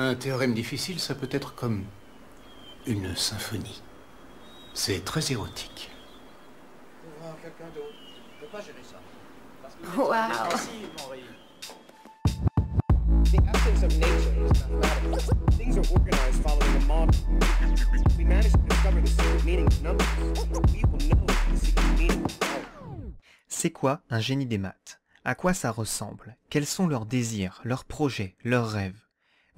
Un théorème difficile, ça peut être comme une symphonie. C'est très érotique. C'est quoi un génie des maths À quoi ça ressemble Quels sont leurs désirs, leurs projets, leurs rêves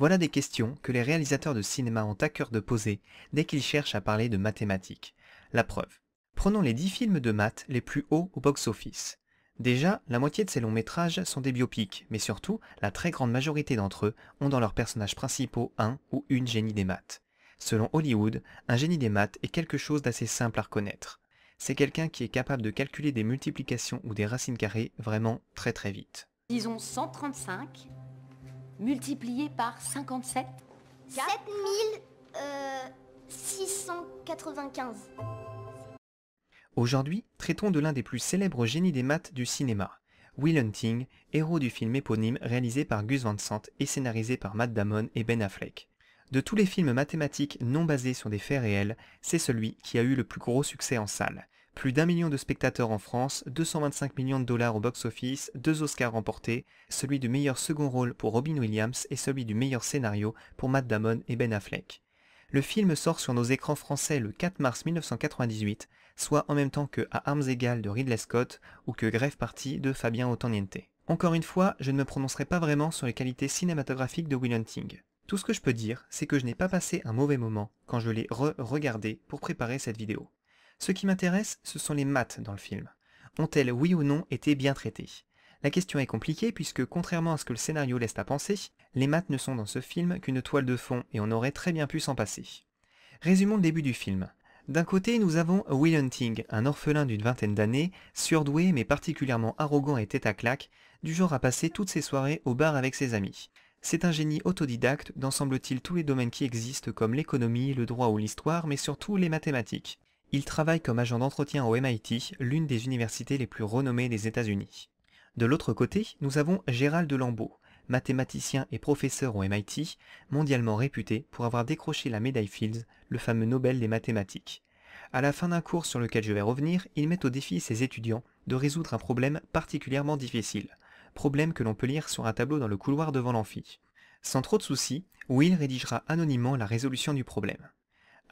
voilà des questions que les réalisateurs de cinéma ont à cœur de poser dès qu'ils cherchent à parler de mathématiques. La preuve. Prenons les 10 films de maths les plus hauts au box-office. Déjà, la moitié de ces longs métrages sont des biopics, mais surtout, la très grande majorité d'entre eux ont dans leurs personnages principaux un ou une génie des maths. Selon Hollywood, un génie des maths est quelque chose d'assez simple à reconnaître. C'est quelqu'un qui est capable de calculer des multiplications ou des racines carrées vraiment très très vite. Disons 135 multiplié par 57 7695. Euh, Aujourd'hui, traitons de l'un des plus célèbres génies des maths du cinéma, Will Hunting, héros du film éponyme réalisé par Gus Van Sant et scénarisé par Matt Damon et Ben Affleck. De tous les films mathématiques non basés sur des faits réels, c'est celui qui a eu le plus gros succès en salle, plus d'un million de spectateurs en France, 225 millions de dollars au box-office, deux Oscars remportés, celui du meilleur second rôle pour Robin Williams et celui du meilleur scénario pour Matt Damon et Ben Affleck. Le film sort sur nos écrans français le 4 mars 1998, soit en même temps que À Arms égales de Ridley Scott ou que Grève partie de Fabien Otaniente. Encore une fois, je ne me prononcerai pas vraiment sur les qualités cinématographiques de William Hunting. Tout ce que je peux dire, c'est que je n'ai pas passé un mauvais moment quand je l'ai re-regardé pour préparer cette vidéo. Ce qui m'intéresse, ce sont les maths dans le film. Ont-elles, oui ou non, été bien traitées La question est compliquée puisque, contrairement à ce que le scénario laisse à penser, les maths ne sont dans ce film qu'une toile de fond et on aurait très bien pu s'en passer. Résumons le début du film. D'un côté, nous avons Will Hunting, un orphelin d'une vingtaine d'années, surdoué mais particulièrement arrogant et tête à claque, du genre à passer toutes ses soirées au bar avec ses amis. C'est un génie autodidacte densemble semble-t-il tous les domaines qui existent comme l'économie, le droit ou l'histoire, mais surtout les mathématiques. Il travaille comme agent d'entretien au MIT, l'une des universités les plus renommées des États-Unis. De l'autre côté, nous avons Gérald Lambeau, mathématicien et professeur au MIT, mondialement réputé pour avoir décroché la médaille Fields, le fameux Nobel des mathématiques. À la fin d'un cours sur lequel je vais revenir, il met au défi ses étudiants de résoudre un problème particulièrement difficile, problème que l'on peut lire sur un tableau dans le couloir devant l'amphi. Sans trop de soucis, Will rédigera anonymement la résolution du problème.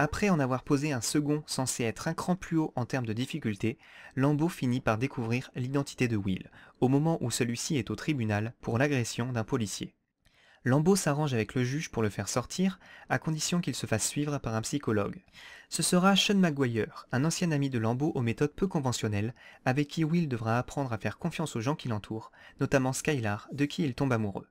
Après en avoir posé un second censé être un cran plus haut en termes de difficulté, Lambeau finit par découvrir l'identité de Will, au moment où celui-ci est au tribunal pour l'agression d'un policier. Lambeau s'arrange avec le juge pour le faire sortir, à condition qu'il se fasse suivre par un psychologue. Ce sera Sean Maguire, un ancien ami de Lambeau aux méthodes peu conventionnelles, avec qui Will devra apprendre à faire confiance aux gens qui l'entourent, notamment Skylar, de qui il tombe amoureux.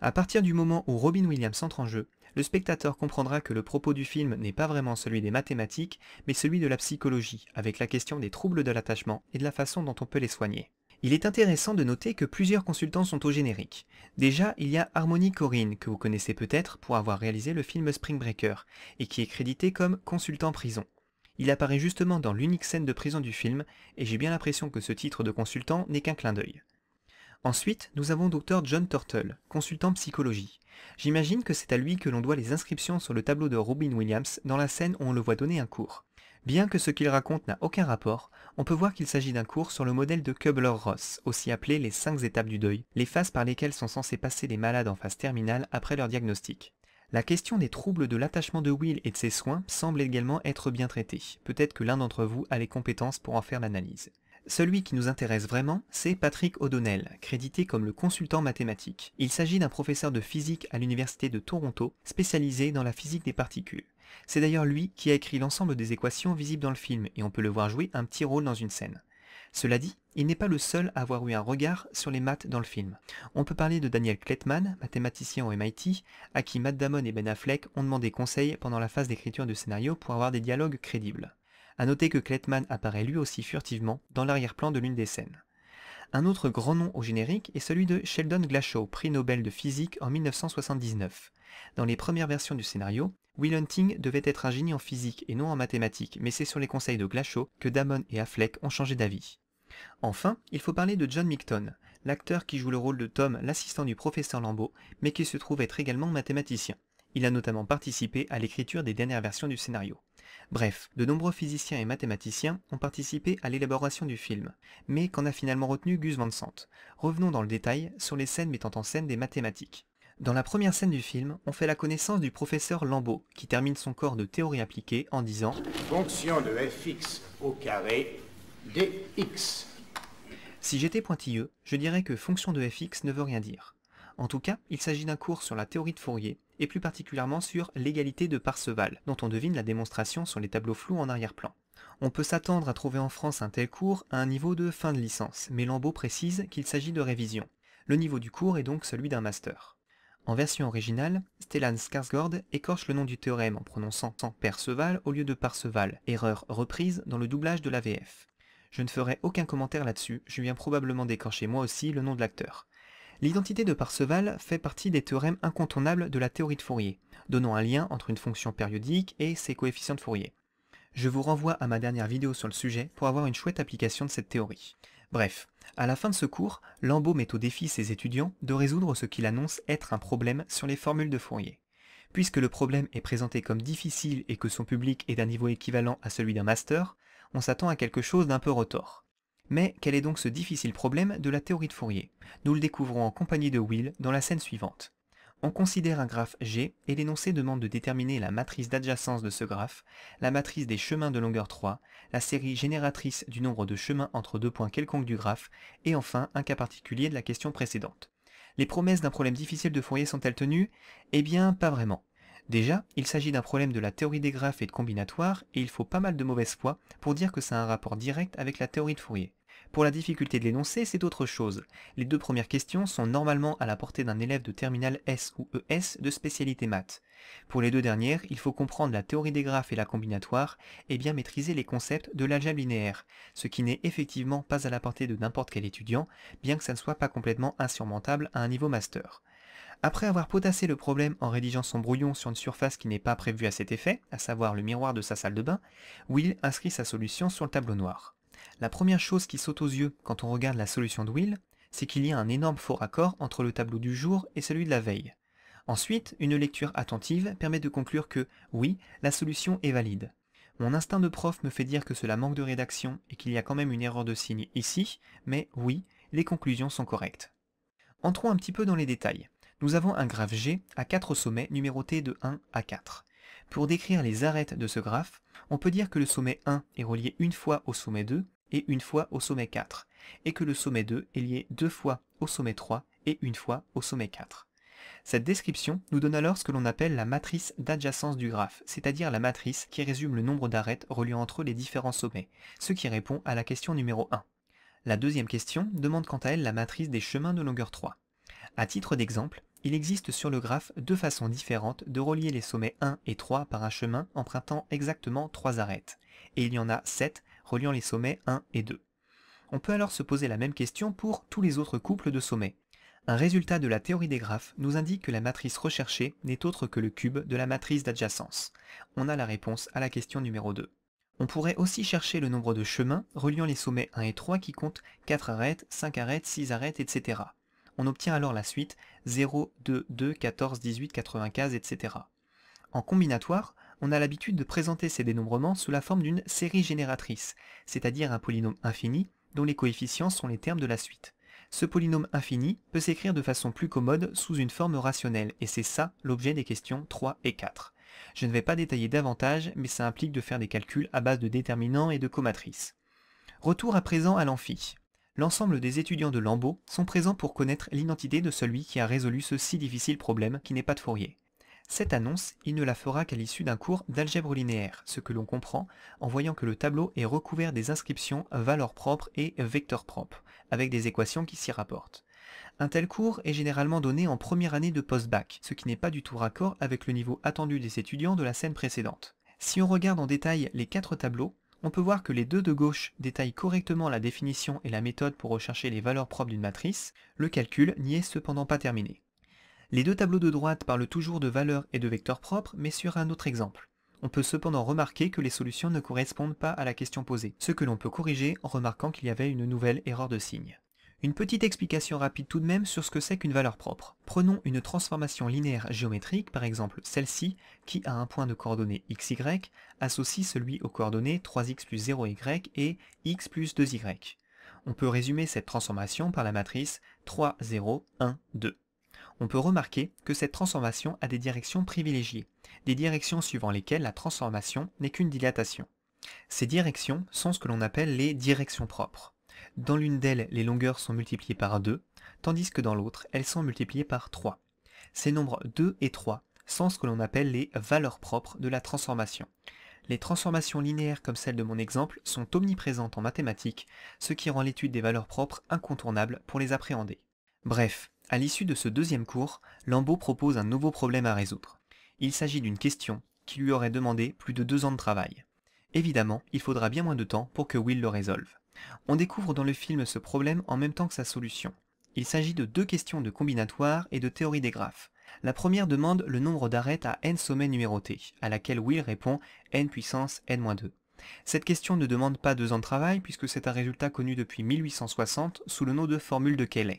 À partir du moment où Robin Williams entre en jeu, le spectateur comprendra que le propos du film n'est pas vraiment celui des mathématiques, mais celui de la psychologie, avec la question des troubles de l'attachement et de la façon dont on peut les soigner. Il est intéressant de noter que plusieurs consultants sont au générique. Déjà, il y a Harmony Corinne, que vous connaissez peut-être pour avoir réalisé le film Spring Breaker, et qui est crédité comme consultant prison. Il apparaît justement dans l'unique scène de prison du film, et j'ai bien l'impression que ce titre de consultant n'est qu'un clin d'œil. Ensuite, nous avons Dr John Turtle, consultant psychologie. J'imagine que c'est à lui que l'on doit les inscriptions sur le tableau de Robin Williams dans la scène où on le voit donner un cours. Bien que ce qu'il raconte n'a aucun rapport, on peut voir qu'il s'agit d'un cours sur le modèle de Kubler-Ross, aussi appelé les cinq étapes du deuil, les phases par lesquelles sont censés passer les malades en phase terminale après leur diagnostic. La question des troubles de l'attachement de Will et de ses soins semble également être bien traitée. Peut-être que l'un d'entre vous a les compétences pour en faire l'analyse. Celui qui nous intéresse vraiment, c'est Patrick O'Donnell, crédité comme le consultant mathématique. Il s'agit d'un professeur de physique à l'Université de Toronto, spécialisé dans la physique des particules. C'est d'ailleurs lui qui a écrit l'ensemble des équations visibles dans le film, et on peut le voir jouer un petit rôle dans une scène. Cela dit, il n'est pas le seul à avoir eu un regard sur les maths dans le film. On peut parler de Daniel Kletman, mathématicien au MIT, à qui Matt Damon et Ben Affleck ont demandé conseil pendant la phase d'écriture de scénario pour avoir des dialogues crédibles. A noter que Kletman apparaît lui aussi furtivement dans l'arrière-plan de l'une des scènes. Un autre grand nom au générique est celui de Sheldon Glashow, prix Nobel de physique en 1979. Dans les premières versions du scénario, Will Hunting devait être un génie en physique et non en mathématiques, mais c'est sur les conseils de Glashow que Damon et Affleck ont changé d'avis. Enfin, il faut parler de John Micton, l'acteur qui joue le rôle de Tom, l'assistant du professeur Lambeau, mais qui se trouve être également mathématicien. Il a notamment participé à l'écriture des dernières versions du scénario. Bref, de nombreux physiciens et mathématiciens ont participé à l'élaboration du film, mais qu'en a finalement retenu Gus Van Sant Revenons dans le détail sur les scènes mettant en scène des mathématiques. Dans la première scène du film, on fait la connaissance du professeur Lambeau, qui termine son corps de théorie appliquée en disant Fonction de fx au carré dx. Si j'étais pointilleux, je dirais que fonction de fx ne veut rien dire. En tout cas, il s'agit d'un cours sur la théorie de Fourier, et plus particulièrement sur l'égalité de Parseval, dont on devine la démonstration sur les tableaux flous en arrière-plan. On peut s'attendre à trouver en France un tel cours à un niveau de fin de licence, mais Lambeau précise qu'il s'agit de révision. Le niveau du cours est donc celui d'un master. En version originale, Stellan Skarsgård écorche le nom du théorème en prononçant sans Perceval au lieu de Parseval, erreur reprise dans le doublage de l'AVF. Je ne ferai aucun commentaire là-dessus, je viens probablement d'écorcher moi aussi le nom de l'acteur. L'identité de Parseval fait partie des théorèmes incontournables de la théorie de Fourier, donnant un lien entre une fonction périodique et ses coefficients de Fourier. Je vous renvoie à ma dernière vidéo sur le sujet pour avoir une chouette application de cette théorie. Bref, à la fin de ce cours, Lambeau met au défi ses étudiants de résoudre ce qu'il annonce être un problème sur les formules de Fourier. Puisque le problème est présenté comme difficile et que son public est d'un niveau équivalent à celui d'un master, on s'attend à quelque chose d'un peu retors. Mais quel est donc ce difficile problème de la théorie de Fourier Nous le découvrons en compagnie de Will dans la scène suivante. On considère un graphe G et l'énoncé demande de déterminer la matrice d'adjacence de ce graphe, la matrice des chemins de longueur 3, la série génératrice du nombre de chemins entre deux points quelconques du graphe, et enfin un cas particulier de la question précédente. Les promesses d'un problème difficile de Fourier sont-elles tenues Eh bien, pas vraiment. Déjà, il s'agit d'un problème de la théorie des graphes et de combinatoire, et il faut pas mal de mauvaise foi pour dire que ça a un rapport direct avec la théorie de Fourier. Pour la difficulté de l'énoncé, c'est autre chose. Les deux premières questions sont normalement à la portée d'un élève de terminale S ou ES de spécialité maths. Pour les deux dernières, il faut comprendre la théorie des graphes et la combinatoire, et bien maîtriser les concepts de l'algèbre linéaire, ce qui n'est effectivement pas à la portée de n'importe quel étudiant, bien que ça ne soit pas complètement insurmontable à un niveau master. Après avoir potassé le problème en rédigeant son brouillon sur une surface qui n'est pas prévue à cet effet, à savoir le miroir de sa salle de bain, Will inscrit sa solution sur le tableau noir. La première chose qui saute aux yeux quand on regarde la solution de Will, c'est qu'il y a un énorme faux raccord entre le tableau du jour et celui de la veille. Ensuite, une lecture attentive permet de conclure que, oui, la solution est valide. Mon instinct de prof me fait dire que cela manque de rédaction et qu'il y a quand même une erreur de signe ici, mais oui, les conclusions sont correctes. Entrons un petit peu dans les détails nous avons un graphe G à quatre sommets numérotés de 1 à 4. Pour décrire les arêtes de ce graphe, on peut dire que le sommet 1 est relié une fois au sommet 2 et une fois au sommet 4, et que le sommet 2 est lié deux fois au sommet 3 et une fois au sommet 4. Cette description nous donne alors ce que l'on appelle la matrice d'adjacence du graphe, c'est-à-dire la matrice qui résume le nombre d'arêtes reliant entre eux les différents sommets, ce qui répond à la question numéro 1. La deuxième question demande quant à elle la matrice des chemins de longueur 3. À titre d'exemple, il existe sur le graphe deux façons différentes de relier les sommets 1 et 3 par un chemin empruntant exactement 3 arêtes, et il y en a 7 reliant les sommets 1 et 2. On peut alors se poser la même question pour tous les autres couples de sommets. Un résultat de la théorie des graphes nous indique que la matrice recherchée n'est autre que le cube de la matrice d'adjacence. On a la réponse à la question numéro 2. On pourrait aussi chercher le nombre de chemins reliant les sommets 1 et 3 qui comptent 4 arêtes, 5 arêtes, 6 arêtes, etc. On obtient alors la suite 0, 2, 2, 14, 18, 95, etc. En combinatoire, on a l'habitude de présenter ces dénombrements sous la forme d'une série génératrice, c'est-à-dire un polynôme infini dont les coefficients sont les termes de la suite. Ce polynôme infini peut s'écrire de façon plus commode sous une forme rationnelle, et c'est ça l'objet des questions 3 et 4. Je ne vais pas détailler davantage, mais ça implique de faire des calculs à base de déterminants et de comatrices. Retour à présent à l'amphi l'ensemble des étudiants de Lambeau sont présents pour connaître l'identité de celui qui a résolu ce si difficile problème qui n'est pas de Fourier. Cette annonce, il ne la fera qu'à l'issue d'un cours d'algèbre linéaire, ce que l'on comprend en voyant que le tableau est recouvert des inscriptions valeurs propres et vecteurs propres, avec des équations qui s'y rapportent. Un tel cours est généralement donné en première année de post-bac, ce qui n'est pas du tout raccord avec le niveau attendu des étudiants de la scène précédente. Si on regarde en détail les quatre tableaux, on peut voir que les deux de gauche détaillent correctement la définition et la méthode pour rechercher les valeurs propres d'une matrice, le calcul n'y est cependant pas terminé. Les deux tableaux de droite parlent toujours de valeurs et de vecteurs propres, mais sur un autre exemple. On peut cependant remarquer que les solutions ne correspondent pas à la question posée, ce que l'on peut corriger en remarquant qu'il y avait une nouvelle erreur de signe. Une petite explication rapide tout de même sur ce que c'est qu'une valeur propre. Prenons une transformation linéaire géométrique, par exemple celle-ci, qui a un point de coordonnées xy associe celui aux coordonnées 3x plus 0y et x plus 2y. On peut résumer cette transformation par la matrice 3, 0, 1, 2 on peut remarquer que cette transformation a des directions privilégiées, des directions suivant lesquelles la transformation n'est qu'une dilatation. Ces directions sont ce que l'on appelle les directions propres. Dans l'une d'elles, les longueurs sont multipliées par 2, tandis que dans l'autre, elles sont multipliées par 3. Ces nombres 2 et 3 sont ce que l'on appelle les valeurs propres de la transformation. Les transformations linéaires comme celle de mon exemple sont omniprésentes en mathématiques, ce qui rend l'étude des valeurs propres incontournable pour les appréhender. Bref, à l'issue de ce deuxième cours, Lambeau propose un nouveau problème à résoudre. Il s'agit d'une question qui lui aurait demandé plus de deux ans de travail. Évidemment, il faudra bien moins de temps pour que Will le résolve. On découvre dans le film ce problème en même temps que sa solution. Il s'agit de deux questions de combinatoire et de théorie des graphes. La première demande le nombre d'arêtes à n sommets numérotés, à laquelle Will répond n puissance n-2. Cette question ne demande pas deux ans de travail puisque c'est un résultat connu depuis 1860 sous le nom de formule de Kelley.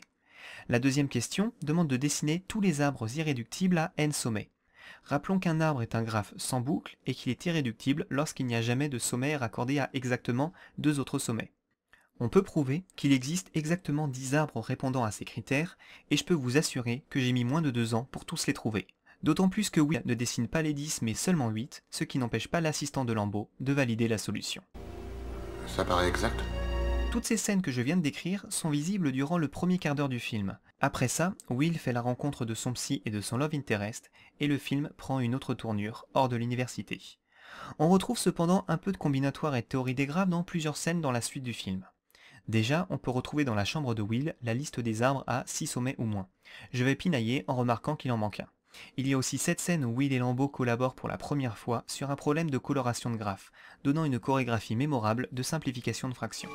La deuxième question demande de dessiner tous les arbres irréductibles à n sommets. Rappelons qu'un arbre est un graphe sans boucle et qu'il est irréductible lorsqu'il n'y a jamais de sommet raccordé à exactement deux autres sommets. On peut prouver qu'il existe exactement 10 arbres répondant à ces critères, et je peux vous assurer que j'ai mis moins de 2 ans pour tous les trouver. D'autant plus que Will ne dessine pas les 10 mais seulement 8, ce qui n'empêche pas l'assistant de Lambeau de valider la solution. Ça paraît exact. Toutes ces scènes que je viens de décrire sont visibles durant le premier quart d'heure du film. Après ça, Will fait la rencontre de son psy et de son love interest, et le film prend une autre tournure, hors de l'université. On retrouve cependant un peu de combinatoire et théorie des graves dans plusieurs scènes dans la suite du film. Déjà, on peut retrouver dans la chambre de Will la liste des arbres à 6 sommets ou moins. Je vais pinailler en remarquant qu'il en manque un. Il y a aussi cette scène où Will et Lambeau collaborent pour la première fois sur un problème de coloration de graphes, donnant une chorégraphie mémorable de simplification de fractions.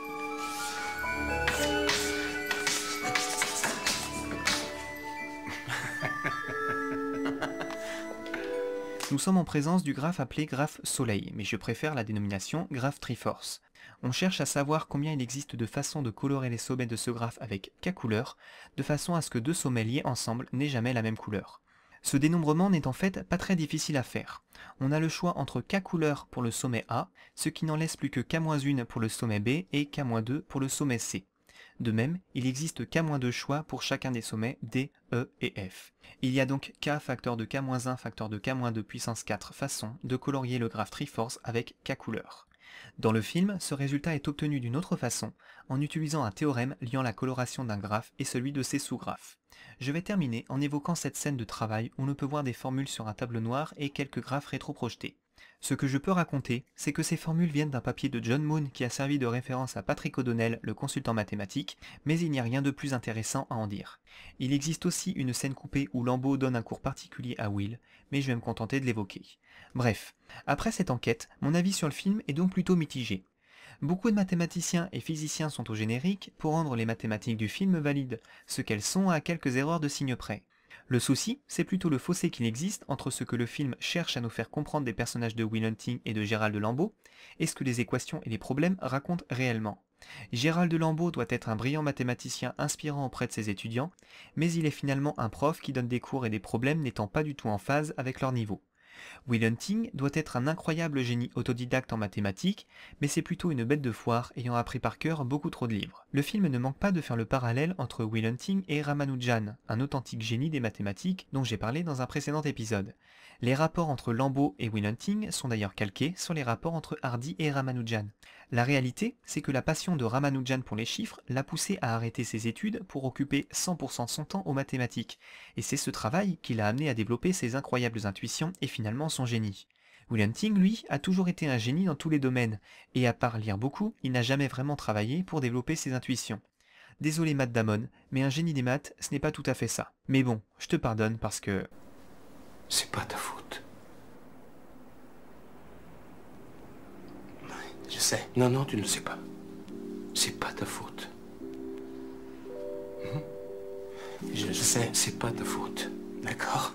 Nous sommes en présence du graphe appelé graphe soleil, mais je préfère la dénomination graphe triforce. On cherche à savoir combien il existe de façons de colorer les sommets de ce graphe avec k couleurs, de façon à ce que deux sommets liés ensemble n'aient jamais la même couleur. Ce dénombrement n'est en fait pas très difficile à faire. On a le choix entre k couleurs pour le sommet A, ce qui n'en laisse plus que k-1 pour le sommet B et k-2 pour le sommet C. De même, il existe k-2 choix pour chacun des sommets D, E et F. Il y a donc k facteur de k-1 facteur de k-2 puissance 4 façon de colorier le graphe Triforce avec k couleurs. Dans le film, ce résultat est obtenu d'une autre façon, en utilisant un théorème liant la coloration d'un graphe et celui de ses sous-graphes. Je vais terminer en évoquant cette scène de travail où ne peut voir des formules sur un tableau noir et quelques graphes rétroprojetés. Ce que je peux raconter, c'est que ces formules viennent d'un papier de John Moon qui a servi de référence à Patrick O'Donnell, le consultant mathématique, mais il n'y a rien de plus intéressant à en dire. Il existe aussi une scène coupée où Lambeau donne un cours particulier à Will, mais je vais me contenter de l'évoquer. Bref, après cette enquête, mon avis sur le film est donc plutôt mitigé. Beaucoup de mathématiciens et physiciens sont au générique pour rendre les mathématiques du film valides, ce qu'elles sont à quelques erreurs de signe près. Le souci, c'est plutôt le fossé qu'il existe entre ce que le film cherche à nous faire comprendre des personnages de Will Hunting et de Gérald Lambeau, et ce que les équations et les problèmes racontent réellement. Gérald Lambeau doit être un brillant mathématicien inspirant auprès de ses étudiants, mais il est finalement un prof qui donne des cours et des problèmes n'étant pas du tout en phase avec leur niveau. Will Hunting doit être un incroyable génie autodidacte en mathématiques, mais c'est plutôt une bête de foire ayant appris par cœur beaucoup trop de livres le film ne manque pas de faire le parallèle entre Will Hunting et Ramanujan, un authentique génie des mathématiques dont j'ai parlé dans un précédent épisode. Les rapports entre Lambeau et Will Hunting sont d'ailleurs calqués sur les rapports entre Hardy et Ramanujan. La réalité, c'est que la passion de Ramanujan pour les chiffres l'a poussé à arrêter ses études pour occuper 100% de son temps aux mathématiques, et c'est ce travail qui l'a amené à développer ses incroyables intuitions et finalement son génie. William Ting, lui, a toujours été un génie dans tous les domaines, et à part lire beaucoup, il n'a jamais vraiment travaillé pour développer ses intuitions. Désolé Matt Damon, mais un génie des maths, ce n'est pas tout à fait ça. Mais bon, je te pardonne parce que... C'est pas ta faute. Je sais. Non, non, tu ne sais pas. C'est pas ta faute. Je, mhm. je sais, c'est pas ta faute. D'accord